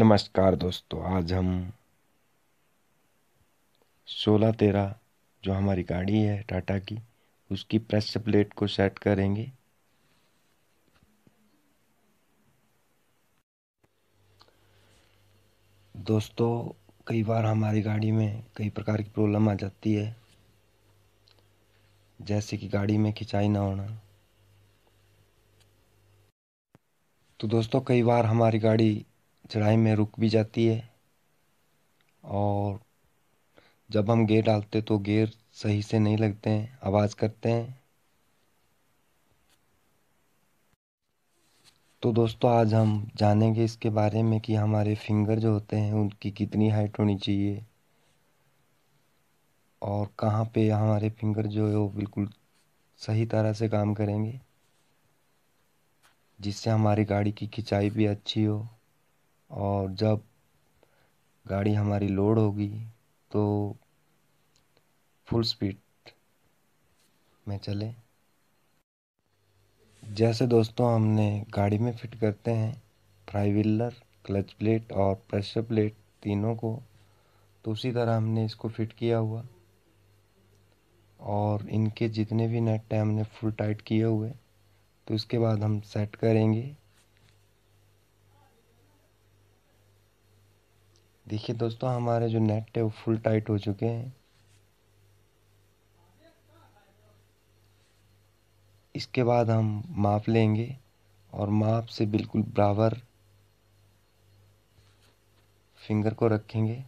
नमस्कार दोस्तों आज हम सोलह तेरह जो हमारी गाड़ी है टाटा की उसकी प्रेस प्लेट को सेट करेंगे दोस्तों कई बार हमारी गाड़ी में कई प्रकार की प्रॉब्लम आ जाती है जैसे कि गाड़ी में खिंचाई ना होना तो दोस्तों कई बार हमारी गाड़ी चढ़ाई में रुक भी जाती है और जब हम गेयर डालते तो गेयर सही से नहीं लगते हैं आवाज़ करते हैं तो दोस्तों आज हम जानेंगे इसके बारे में कि हमारे फिंगर जो होते हैं उनकी कितनी हाइट होनी चाहिए और कहाँ पे हमारे फिंगर जो है वो बिल्कुल सही तरह से काम करेंगे जिससे हमारी गाड़ी की खिंचाई भी अच्छी हो और जब गाड़ी हमारी लोड होगी तो फुल स्पीड में चले जैसे दोस्तों हमने गाड़ी में फिट करते हैं फ्राई व्हीलर क्लच प्लेट और प्रेशर प्लेट तीनों को तो उसी तरह हमने इसको फिट किया हुआ और इनके जितने भी नेट हैं हमने फुल टाइट किए हुए तो इसके बाद हम सेट करेंगे देखिए दोस्तों हमारे जो नेट है वो फुल टाइट हो चुके हैं इसके बाद हम माप लेंगे और माप से बिल्कुल बराबर फिंगर को रखेंगे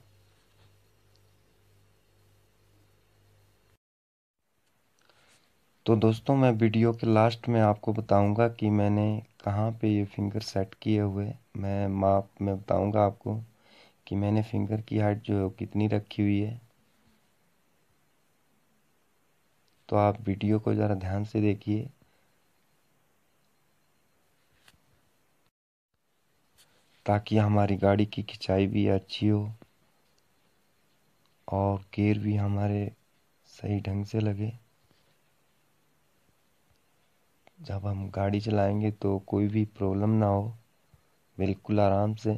तो दोस्तों मैं वीडियो के लास्ट में आपको बताऊंगा कि मैंने कहाँ पे ये फिंगर सेट किए हुए मैं माप में बताऊंगा आपको कि मैंने फिंगर की हाइट जो है कितनी रखी हुई है तो आप वीडियो को ज़रा ध्यान से देखिए ताकि हमारी गाड़ी की खिंचाई भी अच्छी हो और गेयर भी हमारे सही ढंग से लगे जब हम गाड़ी चलाएंगे तो कोई भी प्रॉब्लम ना हो बिल्कुल आराम से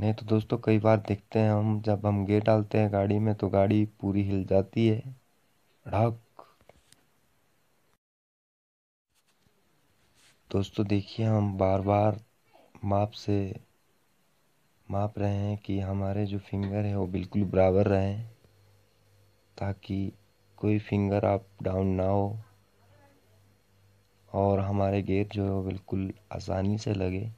नहीं तो दोस्तों कई बार देखते हैं हम जब हम गेयर डालते हैं गाड़ी में तो गाड़ी पूरी हिल जाती है ढक दोस्तों देखिए हम बार बार माप से माप रहे हैं कि हमारे जो फिंगर है वो बिल्कुल बराबर रहें ताकि कोई फिंगर आप डाउन ना हो और हमारे गेयर जो है वो बिल्कुल आसानी से लगे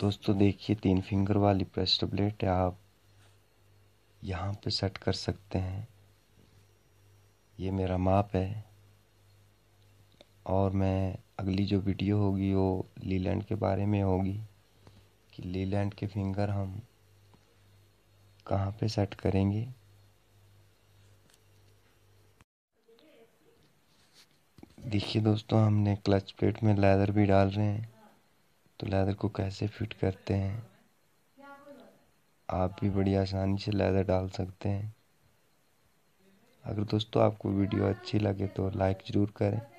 दोस्तों देखिए तीन फिंगर वाली प्रेस टेबलेट आप यहाँ पे सेट कर सकते हैं ये मेरा माप है और मैं अगली जो वीडियो होगी वो लीलैंड के बारे में होगी कि लीलैंड के फिंगर हम कहाँ पे सेट करेंगे देखिए दोस्तों हमने क्लच प्लेट में लेदर भी डाल रहे हैं तो लेदर को कैसे फिट करते हैं आप भी बड़ी आसानी से लेदर डाल सकते हैं अगर दोस्तों आपको वीडियो अच्छी लगे तो लाइक ज़रूर करें